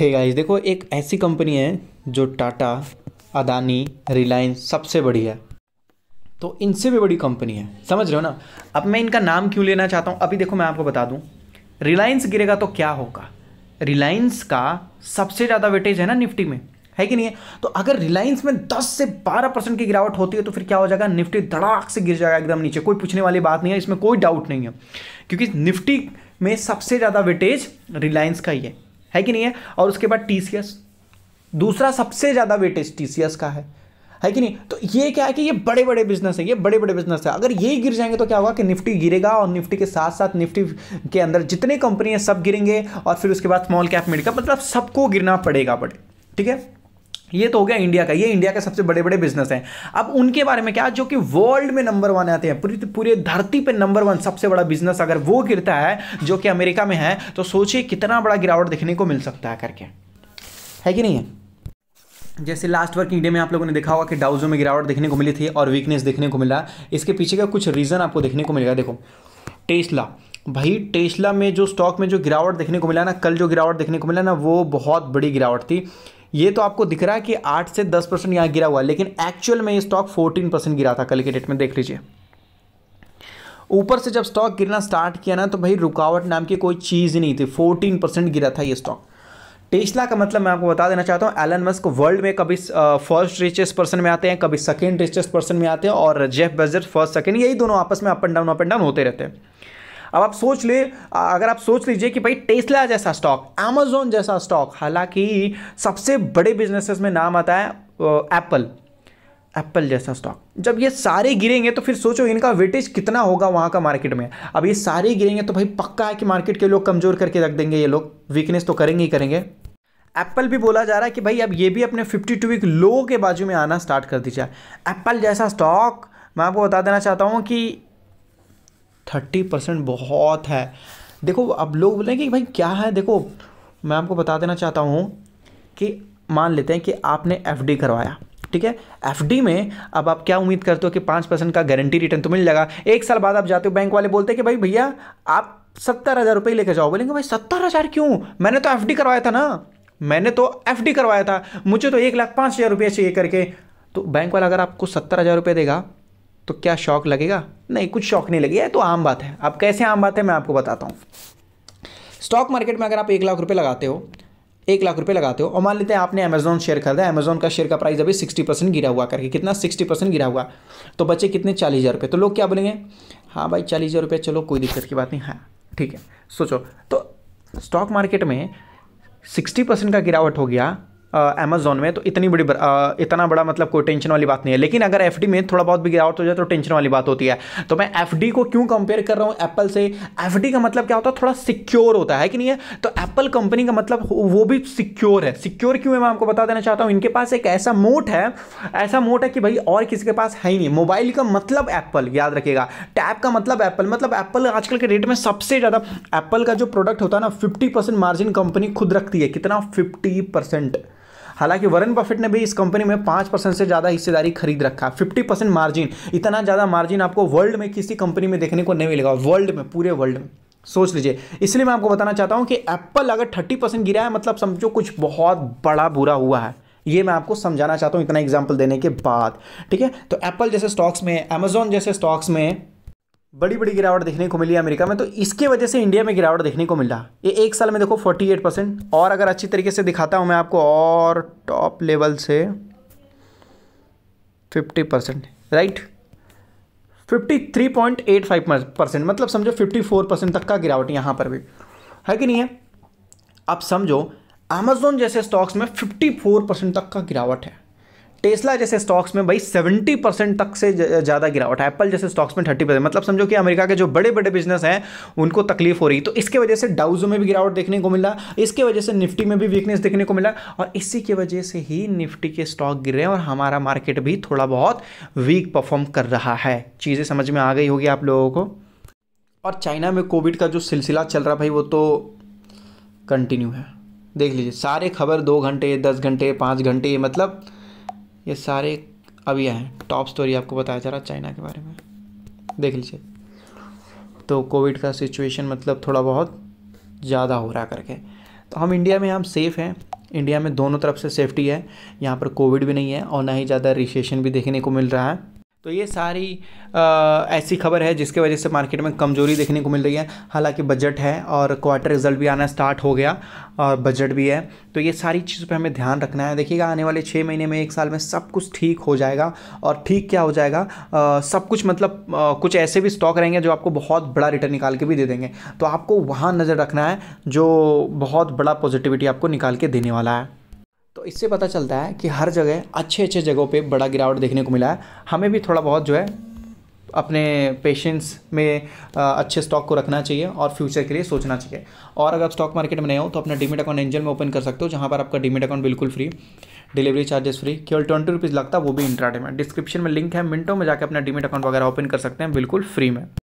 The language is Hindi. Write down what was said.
हे गाइस देखो एक ऐसी कंपनी है जो टाटा अदानी रिलायंस सबसे बड़ी है तो इनसे भी बड़ी कंपनी है समझ रहे हो ना अब मैं इनका नाम क्यों लेना चाहता हूँ अभी देखो मैं आपको बता दूँ रिलायंस गिरेगा तो क्या होगा रिलायंस का सबसे ज़्यादा वेटेज है ना निफ्टी में है कि नहीं है तो अगर रिलायंस में 10 से 12 परसेंट की गिरावट होती है तो फिर क्या हो जाएगा निफ्टी धड़ाक से गिर जाएगा एकदम नीचे कोई पूछने वाली बात नहीं है इसमें कोई डाउट नहीं है क्योंकि निफ्टी में सबसे ज़्यादा वेटेज रिलायंस का ही है है कि नहीं है और उसके बाद टी दूसरा सबसे ज़्यादा वेटेज टी का है है कि नहीं तो ये क्या है कि ये बड़े बड़े बिजनेस है ये बड़े बड़े बिजनेस है अगर ये गिर जाएंगे तो क्या होगा कि निफ्टी गिरेगा और निफ्टी के साथ साथ निफ्टी के अंदर जितने कंपनी है सब गिरेंगे और फिर उसके बाद स्मॉल कैप मिड मतलब सबको गिरना पड़ेगा बड़े ठीक है ये तो हो गया इंडिया का ये इंडिया के सबसे बड़े बड़े बिजनेस हैं अब उनके बारे में क्या जो कि वर्ल्ड में नंबर वन आते हैं पूरी पूरे धरती पे नंबर वन सबसे बड़ा बिजनेस अगर वो गिरता है जो कि अमेरिका में है तो सोचिए कितना बड़ा गिरावट देखने को मिल सकता है करके है कि नहीं है जैसे लास्ट वर्किंग डे में आप लोगों ने देखा होगा कि डाउजो में गिरावट देखने को मिली थी और वीकनेस देखने को मिला इसके पीछे का कुछ रीज़न आपको देखने को मिलेगा देखो टेस्ला भाई टेस्ला में जो स्टॉक में जो गिरावट देखने को मिला ना कल जो गिरावट देखने को मिला ना वो बहुत बड़ी गिरावट थी ये तो आपको दिख रहा है कि आठ से दस परसेंट यहाँ गिरा हुआ है लेकिन एक्चुअल में ये स्टॉक फोर्टीन परसेंट गिरा था कल के डेट में देख लीजिए ऊपर से जब स्टॉक गिरना स्टार्ट किया ना तो भाई रुकावट नाम की कोई चीज़ ही नहीं थी फोर्टीन परसेंट गिरा था ये स्टॉक टेस्ला का मतलब मैं आपको बता देना चाहता हूँ एलन मस्क वर्ल्ड में कभी फर्स्ट रिचेस्ट पर्सन में आते हैं कभी सेकेंड रिचेस्ट पर्सन में आते हैं और जेफ बेजर फर्स्ट सेकेंड यही दोनों आपस में up and down up and down होते रहते हैं अब आप सोच ले अगर आप सोच लीजिए कि भाई टेस्ला जैसा स्टॉक एमेजोन जैसा स्टॉक हालांकि सबसे बड़े बिजनेसेस में नाम आता है एप्पल एप्पल जैसा स्टॉक जब ये सारे गिरेंगे तो फिर सोचो इनका वेटेज कितना होगा वहाँ का मार्केट में अब ये सारे गिरेंगे तो भाई पक्का है कि मार्केट के लोग कमज़ोर करके रख देंगे ये लोग वीकनेस तो करेंगे ही करेंगे एप्पल भी बोला जा रहा है कि भाई अब ये भी अपने 52 वीक लो के बाजू में आना स्टार्ट कर दीजिए एप्पल जैसा स्टॉक मैं आपको बता देना चाहता हूँ कि थर्टी परसेंट बहुत है देखो अब लोग बोले कि भाई क्या है देखो मैं आपको बता देना चाहता हूँ कि मान लेते हैं कि आपने एफ करवाया ठीक है एफ में अब आप क्या उम्मीद करते हो कि पाँच परसेंट का गारंटी रिटर्न तो मिल जाएगा एक साल बाद आप जाते हो बैंक वाले बोलते हैं कि भाई भैया आप सत्तर हज़ार रुपये लेकर जाओ बोलेंगे भाई सत्तर हज़ार क्यों मैंने तो एफ करवाया था ना मैंने तो एफ करवाया था मुझे तो एक लाख पाँच हज़ार रुपये चाहिए करके तो बैंक वाला अगर आपको सत्तर हज़ार रुपये देगा तो क्या शौक लगेगा नहीं कुछ शौक नहीं लगेगा तो आम बात है अब कैसे आम बात है मैं आपको बताता हूँ स्टॉक मार्केट में अगर आप एक लाख रुपये लगाते हो एक लाख रुपये लगाते हो और मान लेते हैं आपने अमेजोन शेयर खरीदा अमेजोन का शेयर का प्राइस अभी सिक्सटी परसेंट गिरा हुआ करके कितना सिक्सटी परसेंट गिरा हुआ तो बचे कितने चालीस हज़ार रुपये तो लोग क्या बोलेंगे हाँ भाई चालीस हज़ार रुपये चलो कोई दिक्कत की बात नहीं हाँ ठीक है सोचो तो स्टॉक मार्केट में सिक्सटी परसेंट का गिरावट हो गया अमेजोन में तो इतनी बड़ी आ, इतना बड़ा मतलब कोई टेंशन वाली बात नहीं है लेकिन अगर एफ में थोड़ा बहुत भी गिरावट हो जाए तो टेंशन वाली बात होती है तो मैं एफ को क्यों कंपेयर कर रहा हूँ एप्पल से एफ का मतलब क्या होता है थोड़ा सिक्योर होता है कि नहीं है तो एप्पल कंपनी का मतलब वो भी सिक्योर है सिक्योर क्यों है मैं आपको बता देना चाहता हूँ इनके पास एक ऐसा मोट है ऐसा मोट है कि भाई और किसी के पास है ही नहीं मोबाइल का मतलब एप्पल याद रखेगा टैप का मतलब एप्पल मतलब एप्पल आजकल के डेट में सबसे ज़्यादा एप्पल का जो प्रोडक्ट होता है ना फिफ्टी मार्जिन कंपनी खुद रखती है कितना फिफ्टी हालांकि वरन बफेट ने भी इस कंपनी में पाँच परसेंट से ज़्यादा हिस्सेदारी खरीद रखा फिफ्टी परसेंट मार्जिन इतना ज़्यादा मार्जिन आपको वर्ल्ड में किसी कंपनी में देखने को नहीं मिलेगा वर्ल्ड में पूरे वर्ल्ड में सोच लीजिए इसलिए मैं आपको बताना चाहता हूँ कि एप्पल अगर थर्टी परसेंट गिरा है मतलब समझो कुछ बहुत बड़ा बुरा हुआ है ये मैं आपको समझाना चाहता हूँ इतना एग्जाम्पल देने के बाद ठीक है तो एप्पल जैसे स्टॉक्स में अमेजॉन जैसे स्टॉक्स में बड़ी बड़ी गिरावट देखने को मिली अमेरिका में तो इसके वजह से इंडिया में गिरावट देखने को मिला ये एक साल में देखो 48 परसेंट और अगर अच्छी तरीके से दिखाता हूँ मैं आपको और टॉप लेवल से 50 परसेंट राइट 53.85 परसेंट मतलब समझो 54 परसेंट तक का गिरावट यहाँ पर भी है कि नहीं है आप समझो अमेजोन जैसे स्टॉक्स में फिफ्टी परसेंट तक का गिरावट है टेस्ला जैसे स्टॉक्स में भाई 70 परसेंट तक से ज़्यादा गिरावट एप्पल जैसे स्टॉक्स में 30 परसेंट मतलब समझो कि अमेरिका के जो बड़े बड़े बिजनेस हैं उनको तकलीफ हो रही तो इसके वजह से डाउजो में भी गिरावट देखने को मिला इसके वजह से निफ्टी में भी वीकनेस देखने को मिला और इसी की वजह से ही निफ्टी के स्टॉक गिर रहे हैं और हमारा मार्केट भी थोड़ा बहुत वीक परफॉर्म कर रहा है चीज़ें समझ में आ गई होगी आप लोगों को और चाइना में कोविड का जो सिलसिला चल रहा भाई वो तो कंटिन्यू है देख लीजिए सारे खबर दो घंटे दस घंटे पाँच घंटे मतलब ये सारे अभी हैं टॉप स्टोरी आपको बताया जा रहा चाइना के बारे में देख लीजिए तो कोविड का सिचुएशन मतलब थोड़ा बहुत ज़्यादा हो रहा करके तो हम इंडिया में हम सेफ़ हैं इंडिया में दोनों तरफ से सेफ्टी है यहाँ पर कोविड भी नहीं है और ना ही ज़्यादा रिसेशन भी देखने को मिल रहा है तो ये सारी आ, ऐसी खबर है जिसके वजह से मार्केट में कमज़ोरी देखने को मिल रही है हालांकि बजट है और क्वार्टर रिजल्ट भी आना स्टार्ट हो गया और बजट भी है तो ये सारी चीज़ों पे हमें ध्यान रखना है देखिएगा आने वाले छः महीने में एक साल में सब कुछ ठीक हो जाएगा और ठीक क्या हो जाएगा आ, सब कुछ मतलब आ, कुछ ऐसे भी स्टॉक रहेंगे जो आपको बहुत बड़ा रिटर्न निकाल के भी दे देंगे तो आपको वहाँ नज़र रखना है जो बहुत बड़ा पॉजिटिविटी आपको निकाल के देने वाला है तो इससे पता चलता है कि हर जगह अच्छे अच्छे जगहों पे बड़ा गिरावट देखने को मिला है हमें भी थोड़ा बहुत जो है अपने पेशेंस में अच्छे स्टॉक को रखना चाहिए और फ्यूचर के लिए सोचना चाहिए और अगर आप स्टॉक मार्केट में नए हो तो अपना डीमेट अकाउंट एंजल में ओपन कर सकते हो जहाँ पर आपका डीमेट अकाउंट बिल्कुल फ्री डिलीवरी चार्जेस फ्री केवल ट्वेंटी रुपीज़ लगता है वो भी इंट्राडे में डिस्क्रिप्शन में लिंक है मिनटों में जाकर अपना डीमेट अकाउंट वगैरह ओपन कर सकते हैं बिल्कुल फ्री में